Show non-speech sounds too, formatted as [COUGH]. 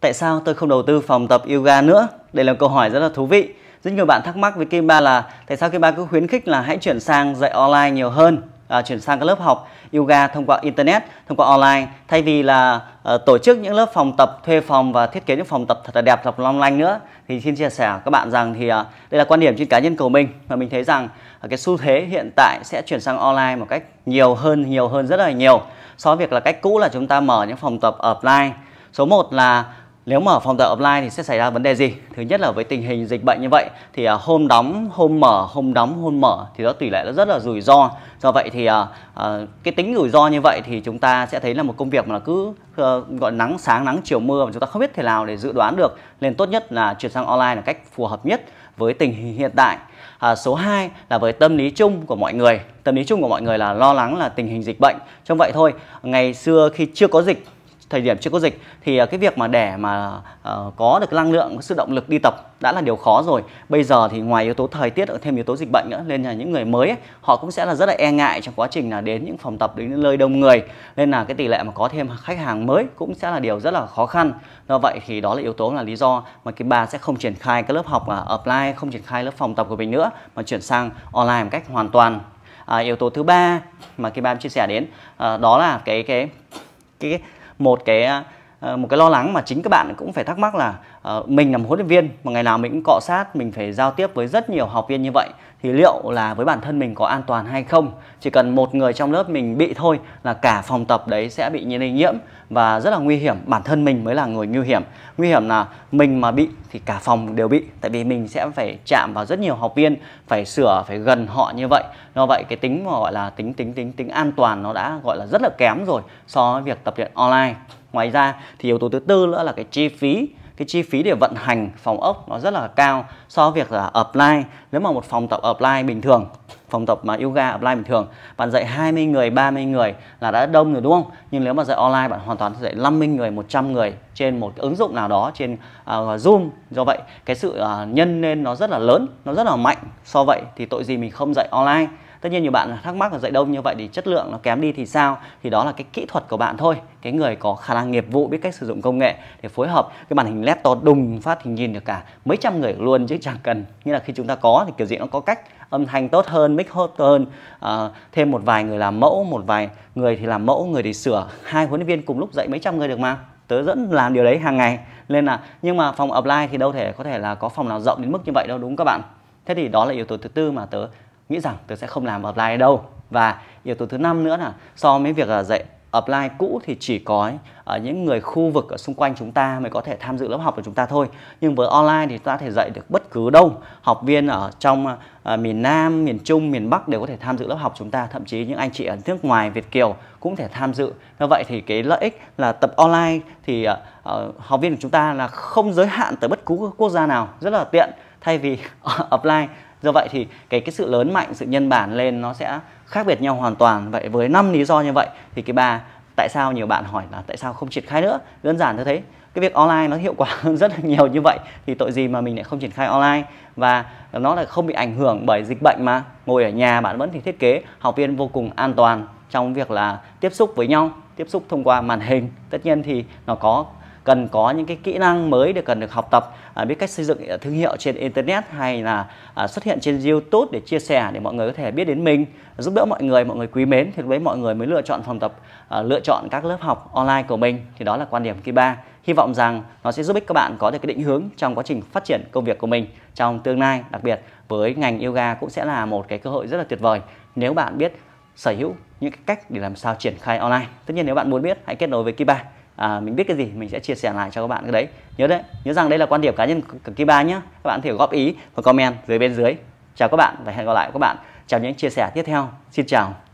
tại sao tôi không đầu tư phòng tập yoga nữa? Đây là câu hỏi rất là thú vị. Rất nhiều bạn thắc mắc với Kim Ba là tại sao Kim Ba cứ khuyến khích là hãy chuyển sang dạy online nhiều hơn, à, chuyển sang các lớp học yoga thông qua internet, thông qua online thay vì là à, tổ chức những lớp phòng tập, thuê phòng và thiết kế những phòng tập thật là đẹp, thật long lanh nữa. Thì xin chia sẻ các bạn rằng thì à, đây là quan điểm trên cá nhân của mình và mình thấy rằng à, cái xu thế hiện tại sẽ chuyển sang online một cách nhiều hơn, nhiều hơn rất là nhiều so với việc là cách cũ là chúng ta mở những phòng tập offline. Số 1 là nếu mở phòng tập offline thì sẽ xảy ra vấn đề gì? Thứ nhất là với tình hình dịch bệnh như vậy thì à, hôm đóng, hôm mở, hôm đóng, hôm mở thì nó tỷ lệ nó rất là rủi ro. Do vậy thì à, à, cái tính rủi ro như vậy thì chúng ta sẽ thấy là một công việc mà cứ ờ, gọi nắng sáng nắng chiều mưa mà chúng ta không biết thế nào để dự đoán được. Nên tốt nhất là chuyển sang online là cách phù hợp nhất với tình hình hiện tại. À, số 2 là với tâm lý chung của mọi người. Tâm lý chung của mọi người là lo lắng là tình hình dịch bệnh. Trong vậy thôi, ngày xưa khi chưa có dịch thời điểm chưa có dịch thì ờ, cái việc mà để mà uh, có được năng lượng, sự động lực đi tập đã là điều khó rồi. Bây giờ thì ngoài yếu tố thời tiết ở thêm yếu tố dịch bệnh nữa nên là những người mới ấy, họ cũng sẽ là rất là e ngại trong quá trình là đến những phòng tập đến những nơi đông người nên là cái tỷ lệ mà có thêm khách hàng mới cũng sẽ là điều rất là khó khăn. Do vậy thì đó là yếu tố là lý do mà cái bà sẽ không triển khai các lớp học uh, à, offline, không triển khai lớp phòng tập của mình nữa mà chuyển sang online một cách hoàn toàn. À, yếu tố thứ ba mà cái bà chia sẻ đến à, đó là cái cái cái một cái ờ, một cái lo lắng mà chính các bạn cũng phải thắc mắc là Ờ, mình là một huấn luyện viên mà ngày nào mình cũng cọ sát mình phải giao tiếp với rất nhiều học viên như vậy thì liệu là với bản thân mình có an toàn hay không chỉ cần một người trong lớp mình bị thôi là cả phòng tập đấy sẽ bị lây nhiễm và rất là nguy hiểm bản thân mình mới là người nguy hiểm nguy hiểm là mình mà bị thì cả phòng đều bị tại vì mình sẽ phải chạm vào rất nhiều học viên phải sửa phải gần họ như vậy do vậy cái tính mà gọi là tính tính tính tính an toàn nó đã gọi là rất là kém rồi so với việc tập luyện online ngoài ra thì yếu tố thứ tư nữa là cái chi phí cái chi phí để vận hành phòng ốc nó rất là cao so với việc là offline nếu mà một phòng tập offline bình thường phòng tập mà yoga offline bình thường bạn dạy 20 người 30 người là đã đông rồi đúng không nhưng nếu mà dạy online bạn hoàn toàn dạy 50 người 100 người trên một ứng dụng nào đó trên uh, zoom do vậy cái sự uh, nhân lên nó rất là lớn nó rất là mạnh so vậy thì tội gì mình không dạy online tất nhiên nhiều bạn thắc mắc là dạy đông như vậy thì chất lượng nó kém đi thì sao thì đó là cái kỹ thuật của bạn thôi cái người có khả năng nghiệp vụ biết cách sử dụng công nghệ để phối hợp cái màn hình laptop đùng phát thì nhìn được cả mấy trăm người luôn chứ chẳng cần như là khi chúng ta có thì kiểu gì nó có cách âm thanh tốt hơn mic tốt hơn à, thêm một vài người làm mẫu một vài người thì làm mẫu người thì sửa hai huấn luyện viên cùng lúc dạy mấy trăm người được mà tớ dẫn làm điều đấy hàng ngày nên là nhưng mà phòng offline thì đâu thể có thể là có phòng nào rộng đến mức như vậy đâu đúng không các bạn thế thì đó là yếu tố thứ tư mà tớ nghĩ rằng tớ sẽ không làm offline đâu và yếu tố thứ năm nữa là so với việc là ờ, dạy offline cũ thì chỉ có ở ờ, những người khu vực ở xung quanh chúng ta mới có thể tham dự lớp học của chúng ta thôi nhưng với online thì ta có thể dạy được bất cứ đâu học viên ở trong ờ, miền Nam miền Trung miền Bắc đều có thể tham dự lớp học chúng ta thậm chí những anh chị ở nước ngoài Việt kiều cũng thể tham dự như vậy thì cái lợi ích là tập online thì ờ, học viên của chúng ta là không giới hạn tới bất cứ quốc gia nào rất là tiện thay vì offline [LAUGHS] do vậy thì cái cái sự lớn mạnh sự nhân bản lên nó sẽ khác biệt nhau hoàn toàn vậy với năm lý do như vậy thì cái bà tại sao nhiều bạn hỏi là tại sao không triển khai nữa đơn giản tôi thấy cái việc online nó hiệu quả [LAUGHS] hơn rất là nhiều như vậy thì tội gì mà mình lại không triển khai online và nó là không bị ảnh hưởng bởi dịch bệnh mà ngồi ở nhà bạn vẫn thì thiết kế học viên vô cùng an toàn trong việc là tiếp xúc với nhau tiếp xúc thông qua màn hình tất nhiên thì nó có cần có những cái kỹ năng mới để cần được học tập à, biết cách xây dựng à, thương hiệu trên internet hay là à, xuất hiện trên YouTube để chia sẻ để mọi người có thể biết đến mình giúp đỡ mọi người mọi người quý mến thì lúc mọi người mới lựa chọn phòng tập à, lựa chọn các lớp học online của mình thì đó là quan điểm kỳ ba hy vọng rằng nó sẽ giúp ích các bạn có được cái định hướng trong quá trình phát triển công việc của mình trong tương lai đặc biệt với ngành yoga cũng sẽ là một cái cơ hội rất là tuyệt vời nếu bạn biết sở hữu những cái cách để làm sao triển khai online tất nhiên nếu bạn muốn biết hãy kết nối với kỳ ba à, mình biết cái gì mình sẽ chia sẻ lại cho các bạn cái đấy nhớ đấy nhớ rằng đây là quan điểm cá nhân của Kiba nhé các bạn có thể góp ý và comment dưới bên dưới chào các bạn và hẹn gặp lại các bạn chào những chia sẻ tiếp theo xin chào